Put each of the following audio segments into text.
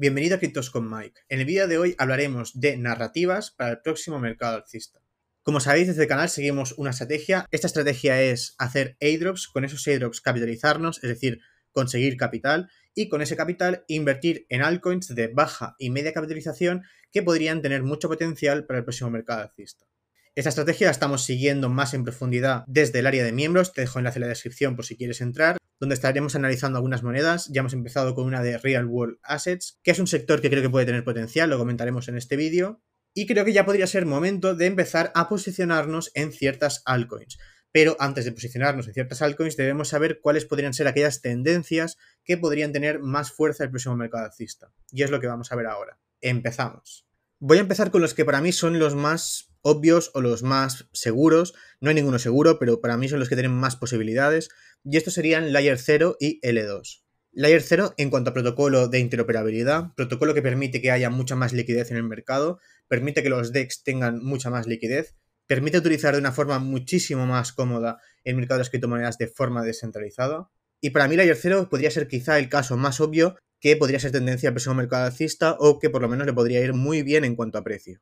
Bienvenido a Criptos con Mike. En el vídeo de hoy hablaremos de narrativas para el próximo mercado alcista. Como sabéis, desde el canal seguimos una estrategia. Esta estrategia es hacer airdrops, con esos airdrops capitalizarnos, es decir, conseguir capital y con ese capital invertir en altcoins de baja y media capitalización que podrían tener mucho potencial para el próximo mercado alcista. Esta estrategia la estamos siguiendo más en profundidad desde el área de miembros, te dejo enlace en la descripción por si quieres entrar donde estaremos analizando algunas monedas. Ya hemos empezado con una de Real World Assets, que es un sector que creo que puede tener potencial, lo comentaremos en este vídeo. Y creo que ya podría ser momento de empezar a posicionarnos en ciertas altcoins. Pero antes de posicionarnos en ciertas altcoins, debemos saber cuáles podrían ser aquellas tendencias que podrían tener más fuerza el próximo mercado alcista. Y es lo que vamos a ver ahora. Empezamos. Voy a empezar con los que para mí son los más obvios o los más seguros. No hay ninguno seguro, pero para mí son los que tienen más posibilidades. Y estos serían Layer 0 y L2. Layer 0 en cuanto a protocolo de interoperabilidad, protocolo que permite que haya mucha más liquidez en el mercado, permite que los DEX tengan mucha más liquidez, permite utilizar de una forma muchísimo más cómoda el mercado de las criptomonedas de forma descentralizada. Y para mí Layer 0 podría ser quizá el caso más obvio que podría ser tendencia al próximo mercado alcista o que por lo menos le podría ir muy bien en cuanto a precio.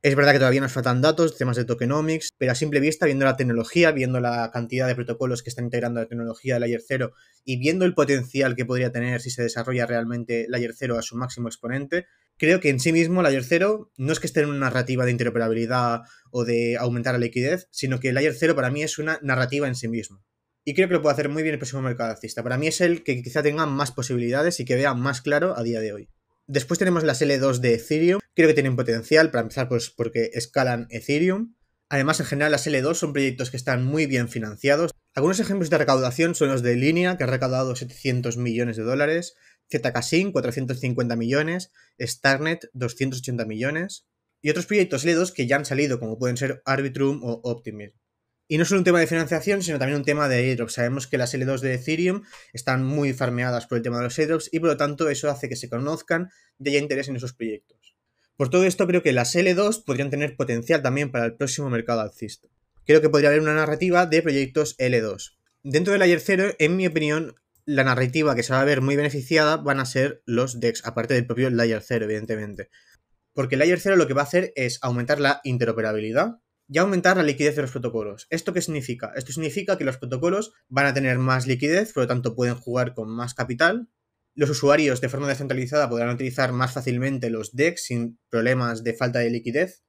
Es verdad que todavía nos faltan datos, temas de tokenomics, pero a simple vista, viendo la tecnología, viendo la cantidad de protocolos que están integrando la tecnología de Layer 0 y viendo el potencial que podría tener si se desarrolla realmente Layer 0 a su máximo exponente, creo que en sí mismo Layer 0 no es que esté en una narrativa de interoperabilidad o de aumentar la liquidez, sino que Layer 0 para mí es una narrativa en sí mismo. Y creo que lo puede hacer muy bien el próximo mercado alcista. Para mí es el que quizá tenga más posibilidades y que vea más claro a día de hoy. Después tenemos las L2 de Ethereum. Creo que tienen potencial, para empezar, pues porque escalan Ethereum. Además, en general, las L2 son proyectos que están muy bien financiados. Algunos ejemplos de recaudación son los de Linea, que ha recaudado 700 millones de dólares, ZKSync, 450 millones, Starnet, 280 millones, y otros proyectos L2 que ya han salido, como pueden ser Arbitrum o Optimism. Y no solo un tema de financiación, sino también un tema de airdrops. Sabemos que las L2 de Ethereum están muy farmeadas por el tema de los airdrops y por lo tanto eso hace que se conozcan de ya interés en esos proyectos. Por todo esto creo que las L2 podrían tener potencial también para el próximo mercado alcista. Creo que podría haber una narrativa de proyectos L2. Dentro del Layer 0, en mi opinión, la narrativa que se va a ver muy beneficiada van a ser los DEX, aparte del propio Layer 0, evidentemente. Porque el Layer 0 lo que va a hacer es aumentar la interoperabilidad, y aumentar la liquidez de los protocolos. ¿Esto qué significa? Esto significa que los protocolos van a tener más liquidez, por lo tanto pueden jugar con más capital. Los usuarios de forma descentralizada podrán utilizar más fácilmente los DEX sin problemas de falta de liquidez.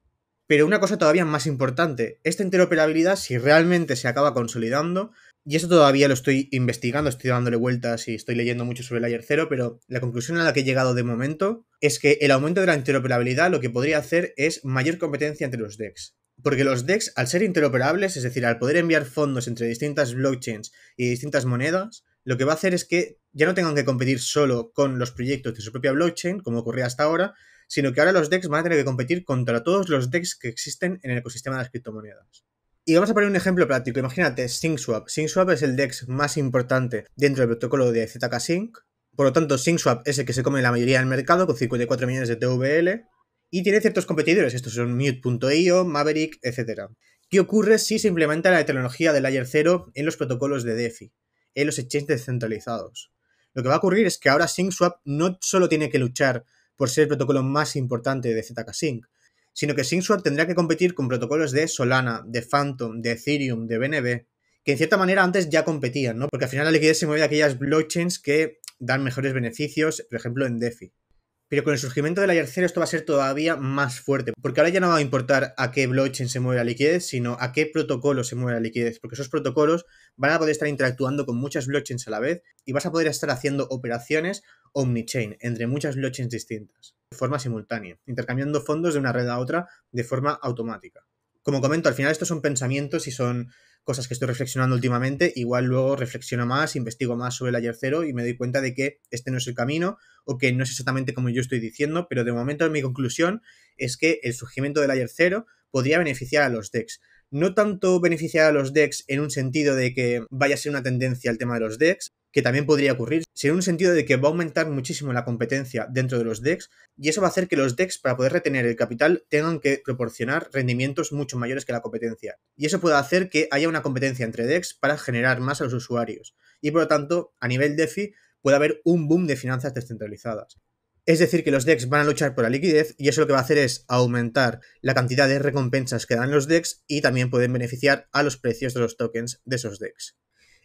Pero una cosa todavía más importante, esta interoperabilidad si realmente se acaba consolidando, y esto todavía lo estoy investigando, estoy dándole vueltas y estoy leyendo mucho sobre el Layer 0, pero la conclusión a la que he llegado de momento es que el aumento de la interoperabilidad lo que podría hacer es mayor competencia entre los DEX. Porque los DEX, al ser interoperables, es decir, al poder enviar fondos entre distintas blockchains y distintas monedas, lo que va a hacer es que ya no tengan que competir solo con los proyectos de su propia blockchain, como ocurría hasta ahora, sino que ahora los DEX van a tener que competir contra todos los DEX que existen en el ecosistema de las criptomonedas. Y vamos a poner un ejemplo práctico. Imagínate SyncSwap. SyncSwap es el DEX más importante dentro del protocolo de ZK Sync. Por lo tanto, SyncSwap es el que se come la mayoría del mercado, con 54 millones de TVL. Y tiene ciertos competidores, estos son Mute.io, Maverick, etc. ¿Qué ocurre si se implementa la tecnología del Layer 0 en los protocolos de DeFi, en los exchanges descentralizados? Lo que va a ocurrir es que ahora SyncSwap no solo tiene que luchar por ser el protocolo más importante de ZK Sync, sino que SyncSwap tendrá que competir con protocolos de Solana, de Phantom, de Ethereum, de BNB, que en cierta manera antes ya competían, ¿no? Porque al final la liquidez se mueve de aquellas blockchains que dan mejores beneficios, por ejemplo en DeFi. Pero con el surgimiento del la esto va a ser todavía más fuerte, porque ahora ya no va a importar a qué blockchain se mueve la liquidez, sino a qué protocolo se mueve la liquidez, porque esos protocolos van a poder estar interactuando con muchas blockchains a la vez y vas a poder estar haciendo operaciones omnichain entre muchas blockchains distintas, de forma simultánea, intercambiando fondos de una red a otra de forma automática. Como comento, al final estos son pensamientos y son cosas que estoy reflexionando últimamente, igual luego reflexiono más, investigo más sobre el ayer 0 y me doy cuenta de que este no es el camino o que no es exactamente como yo estoy diciendo, pero de momento mi conclusión es que el surgimiento del ayer 0 podría beneficiar a los decks. No tanto beneficiar a los decks en un sentido de que vaya a ser una tendencia el tema de los decks, que también podría ocurrir, sería un sentido de que va a aumentar muchísimo la competencia dentro de los DEX y eso va a hacer que los DEX, para poder retener el capital, tengan que proporcionar rendimientos mucho mayores que la competencia. Y eso puede hacer que haya una competencia entre DEX para generar más a los usuarios. Y por lo tanto, a nivel DeFi, puede haber un boom de finanzas descentralizadas. Es decir, que los DEX van a luchar por la liquidez y eso lo que va a hacer es aumentar la cantidad de recompensas que dan los DEX y también pueden beneficiar a los precios de los tokens de esos DEX.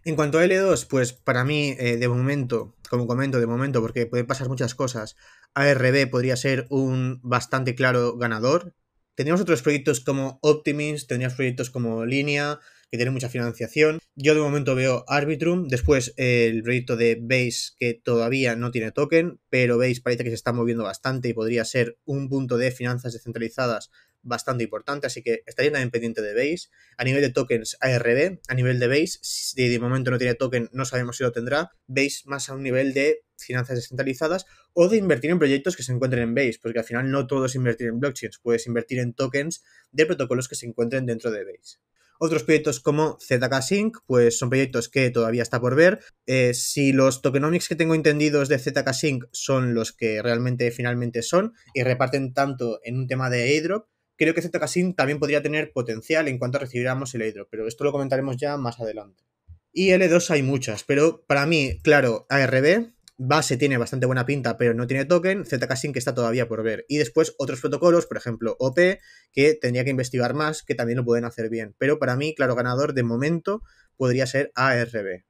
En cuanto a L2, pues para mí, eh, de momento, como comento, de momento, porque pueden pasar muchas cosas, ARB podría ser un bastante claro ganador. Tendríamos otros proyectos como Optimist, tendríamos proyectos como Línea, que tienen mucha financiación. Yo de momento veo Arbitrum, después eh, el proyecto de Base, que todavía no tiene token, pero Base parece que se está moviendo bastante y podría ser un punto de finanzas descentralizadas bastante importante, así que estaría también pendiente de Base. A nivel de tokens, ARB, a nivel de Base, si de momento no tiene token, no sabemos si lo tendrá. Base más a un nivel de finanzas descentralizadas o de invertir en proyectos que se encuentren en Base, porque al final no todos invertir en blockchains, puedes invertir en tokens de protocolos que se encuentren dentro de Base. Otros proyectos como ZK Sync, pues son proyectos que todavía está por ver. Eh, si los tokenomics que tengo entendidos de ZK Sync son los que realmente finalmente son y reparten tanto en un tema de airdrop creo que casino también podría tener potencial en cuanto recibiéramos el hidro, pero esto lo comentaremos ya más adelante. Y L2 e hay muchas, pero para mí, claro, ARB, base tiene bastante buena pinta, pero no tiene token, casino que está todavía por ver. Y después otros protocolos, por ejemplo, OP, que tendría que investigar más, que también lo pueden hacer bien. Pero para mí, claro, ganador de momento podría ser ARB.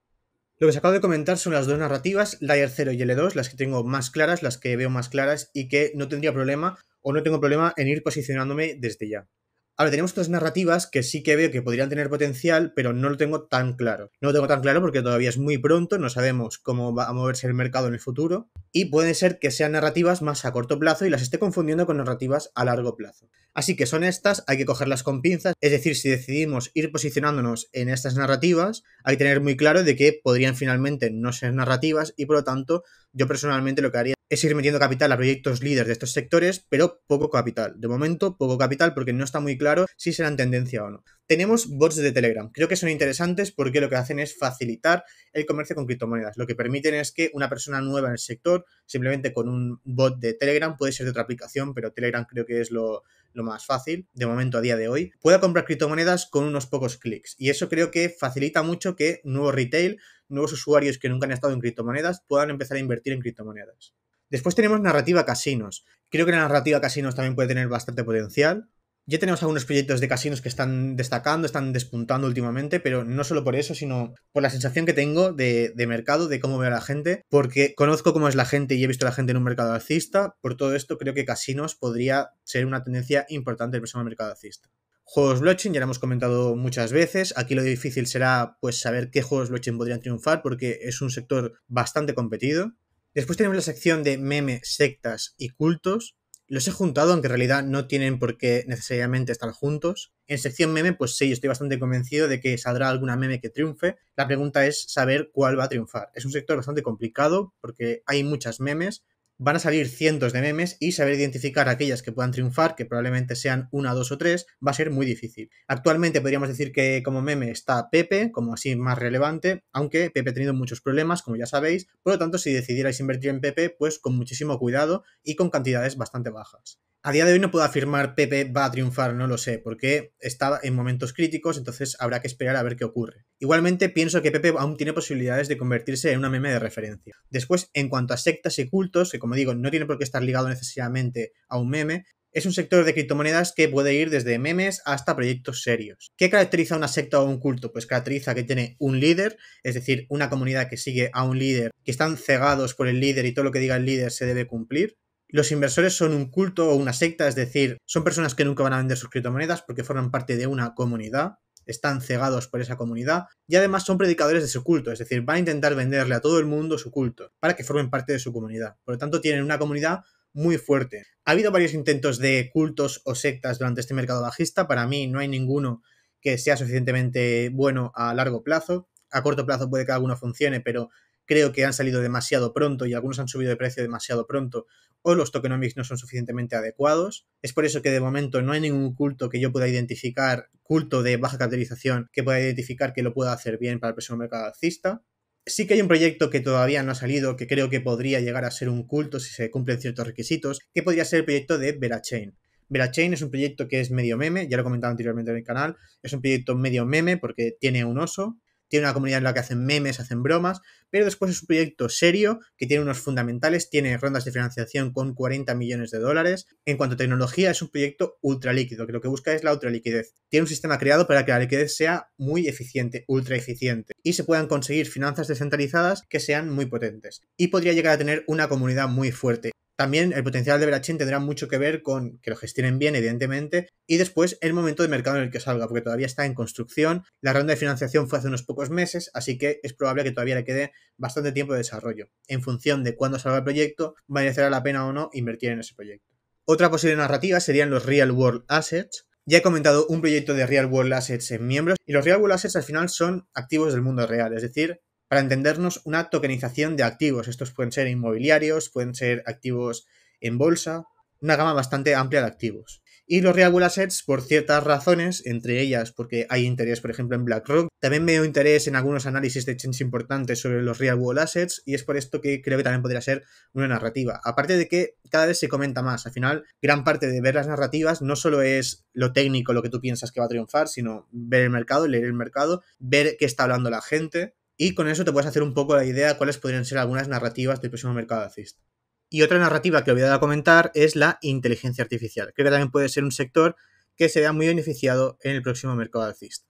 Lo que os acabo de comentar son las dos narrativas, Layer 0 y L2, las que tengo más claras, las que veo más claras y que no tendría problema o no tengo problema en ir posicionándome desde ya. Ahora, tenemos otras narrativas que sí que veo que podrían tener potencial, pero no lo tengo tan claro. No lo tengo tan claro porque todavía es muy pronto, no sabemos cómo va a moverse el mercado en el futuro, y puede ser que sean narrativas más a corto plazo y las esté confundiendo con narrativas a largo plazo. Así que son estas, hay que cogerlas con pinzas, es decir, si decidimos ir posicionándonos en estas narrativas, hay que tener muy claro de que podrían finalmente no ser narrativas y por lo tanto yo personalmente lo que haría es ir metiendo capital a proyectos líderes de estos sectores, pero poco capital. De momento, poco capital porque no está muy claro si serán tendencia o no. Tenemos bots de Telegram. Creo que son interesantes porque lo que hacen es facilitar el comercio con criptomonedas. Lo que permiten es que una persona nueva en el sector, simplemente con un bot de Telegram, puede ser de otra aplicación, pero Telegram creo que es lo, más fácil, de momento a día de hoy, pueda comprar criptomonedas con unos pocos clics. Y eso creo que facilita mucho que nuevo retail nuevos usuarios que nunca han estado en criptomonedas puedan empezar a invertir en criptomonedas. Después tenemos narrativa casinos. Creo que la narrativa casinos también puede tener bastante potencial. Ya tenemos algunos proyectos de casinos que están destacando, están despuntando últimamente, pero no solo por eso, sino por la sensación que tengo de, mercado, de cómo veo a la gente, porque conozco cómo es la gente y he visto a la gente en un mercado alcista. Por todo esto, creo que casinos podría ser una tendencia importante del próximo mercado alcista. Juegos blockchain, ya lo hemos comentado muchas veces. Aquí lo difícil será pues saber qué juegos blockchain podrían triunfar porque es un sector bastante competido. Después tenemos la sección de memes, sectas y cultos. Los he juntado, aunque en realidad no tienen por qué necesariamente estar juntos. En sección meme, pues sí, estoy bastante convencido de que saldrá alguna meme que triunfe. La pregunta es saber cuál va a triunfar. Es un sector bastante complicado porque hay muchas memes, van a salir cientos de memes y saber identificar aquellas que puedan triunfar, que probablemente sean una, dos o tres, va a ser muy difícil. Actualmente podríamos decir que como meme está Pepe, como así más relevante, aunque Pepe ha tenido muchos problemas, como ya sabéis, por lo tanto si decidierais invertir en Pepe, pues con muchísimo cuidado y con cantidades bastante bajas. A día de hoy no puedo afirmar Pepe va a triunfar, no lo sé, porque está en momentos críticos, entonces habrá que esperar a ver qué ocurre. Igualmente pienso que Pepe aún tiene posibilidades de convertirse en una meme de referencia. Después, en cuanto a sectas y cultos, que como digo, no tiene por qué estar ligado necesariamente a un meme, es un sector de criptomonedas que puede ir desde memes hasta proyectos serios. ¿Qué caracteriza una secta o un culto? Pues caracteriza que tiene un líder, es decir, una comunidad que sigue a un líder, que están cegados por el líder y todo lo que diga el líder se debe cumplir los inversores son un culto o una secta, es decir, son personas que nunca van a vender sus criptomonedas porque forman parte de una comunidad, están cegados por esa comunidad y además son predicadores de su culto, es decir, van a intentar venderle a todo el mundo su culto para que formen parte de su comunidad. Por lo tanto, tienen una comunidad muy fuerte. Ha habido varios intentos de cultos o sectas durante este mercado bajista, para mí no hay ninguno que sea suficientemente bueno a largo plazo. A corto plazo puede que alguno funcione, pero creo que han salido demasiado pronto y algunos han subido de precio demasiado pronto o los tokenomics no son suficientemente adecuados. Es por eso que de momento no hay ningún culto que yo pueda identificar, culto de baja capitalización, que pueda identificar que lo pueda hacer bien para el personal mercado Sí que hay un proyecto que todavía no ha salido, que creo que podría llegar a ser un culto si se cumplen ciertos requisitos, que podría ser el proyecto de VeraChain. VeraChain es un proyecto que es medio meme, ya lo he comentado anteriormente en el canal, es un proyecto medio meme porque tiene un oso, tiene una comunidad en la que hacen memes, hacen bromas, pero después es un proyecto serio que tiene unos fundamentales, tiene rondas de financiación con 40 millones de dólares. En cuanto a tecnología, es un proyecto ultra líquido que lo que busca es la liquidez. Tiene un sistema creado para que la liquidez sea muy eficiente, ultra eficiente, y se puedan conseguir finanzas descentralizadas que sean muy potentes. Y podría llegar a tener una comunidad muy fuerte. También el potencial de Verachain tendrá mucho que ver con que lo gestionen bien, evidentemente, y después el momento de mercado en el que salga, porque todavía está en construcción. La ronda de financiación fue hace unos pocos meses, así que es probable que todavía le quede bastante tiempo de desarrollo. En función de cuándo salga el proyecto, merecerá la pena o no invertir en ese proyecto. Otra posible narrativa serían los Real World Assets. Ya he comentado un proyecto de Real World Assets en miembros, y los Real World Assets al final son activos del mundo real, es decir, para entendernos, una tokenización de activos. Estos pueden ser inmobiliarios, pueden ser activos en bolsa, una gama bastante amplia de activos. Y los real assets, por ciertas razones, entre ellas porque hay interés, por ejemplo, en BlackRock, también veo interés en algunos análisis de change importantes sobre los real assets, y es por esto que creo que también podría ser una narrativa. Aparte de que cada vez se comenta más, al final, gran parte de ver las narrativas no solo es lo técnico, lo que tú piensas que va a triunfar, sino ver el mercado, leer el mercado, ver qué está hablando la gente, y con eso te puedes hacer un poco la idea de cuáles podrían ser algunas narrativas del próximo mercado de alcista. Y otra narrativa que olvidaba comentar es la inteligencia artificial. Creo que también puede ser un sector que se vea muy beneficiado en el próximo mercado de alcista.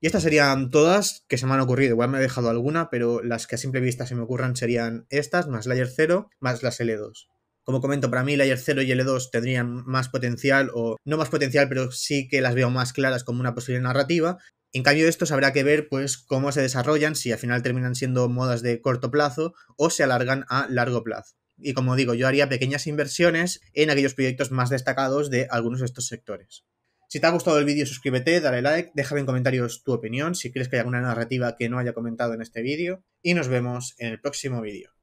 Y estas serían todas que se me han ocurrido. Igual me he dejado alguna, pero las que a simple vista se me ocurran serían estas, más Layer 0, más las L2. Como comento, para mí Layer 0 y L2 tendrían más potencial, o no más potencial, pero sí que las veo más claras como una posible narrativa. En cambio, estos habrá que ver pues cómo se desarrollan, si al final terminan siendo modas de corto plazo o se alargan a largo plazo. Y como digo, yo haría pequeñas inversiones en aquellos proyectos más destacados de algunos de estos sectores. Si te ha gustado el vídeo, suscríbete, dale like, déjame en comentarios tu opinión, si crees que hay alguna narrativa que no haya comentado en este vídeo, y nos vemos en el próximo vídeo.